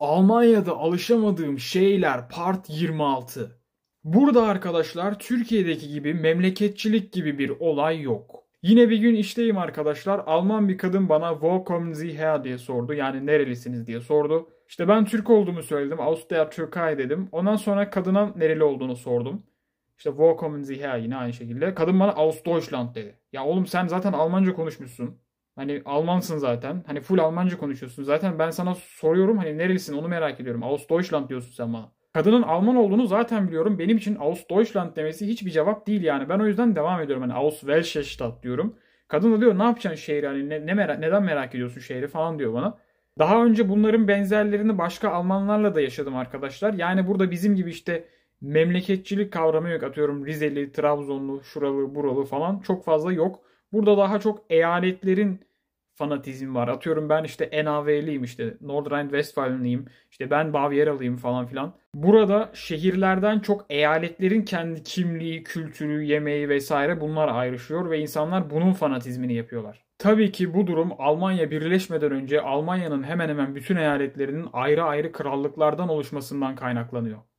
Almanya'da alışamadığım şeyler part 26. Burada arkadaşlar Türkiye'deki gibi memleketçilik gibi bir olay yok. Yine bir gün işteyim arkadaşlar. Alman bir kadın bana Wo kommen Sie her diye sordu. Yani nerelisiniz diye sordu. İşte ben Türk olduğumu söyledim. Aus der Türkei dedim. Ondan sonra kadına nereli olduğunu sordum. İşte Wo kommen Sie her yine aynı şekilde. Kadın bana Aus Deutschland dedi. Ya oğlum sen zaten Almanca konuşmuşsun. Hani Almansın zaten. Hani full Almanca konuşuyorsun. Zaten ben sana soruyorum hani nerelisin onu merak ediyorum. Aus Deutschland diyorsun sen bana. Kadının Alman olduğunu zaten biliyorum. Benim için Aus Deutschland demesi hiçbir cevap değil yani. Ben o yüzden devam ediyorum. Hani Aus Welsche diyorum. Kadın da diyor ne yapacaksın şehri hani ne, ne merak, neden merak ediyorsun şehri falan diyor bana. Daha önce bunların benzerlerini başka Almanlarla da yaşadım arkadaşlar. Yani burada bizim gibi işte memleketçilik kavramı yok. Atıyorum Rizeli, Trabzonlu, şuralı, buralı falan çok fazla yok. Burada daha çok eyaletlerin fanatizm var. Atıyorum ben işte NAV'liyim işte Nordrhein-Westfalenliyim işte ben Bavyeralıyım falan filan. Burada şehirlerden çok eyaletlerin kendi kimliği, kültürü, yemeği vesaire bunlar ayrışıyor ve insanlar bunun fanatizmini yapıyorlar. Tabii ki bu durum Almanya birleşmeden önce Almanya'nın hemen hemen bütün eyaletlerinin ayrı ayrı krallıklardan oluşmasından kaynaklanıyor.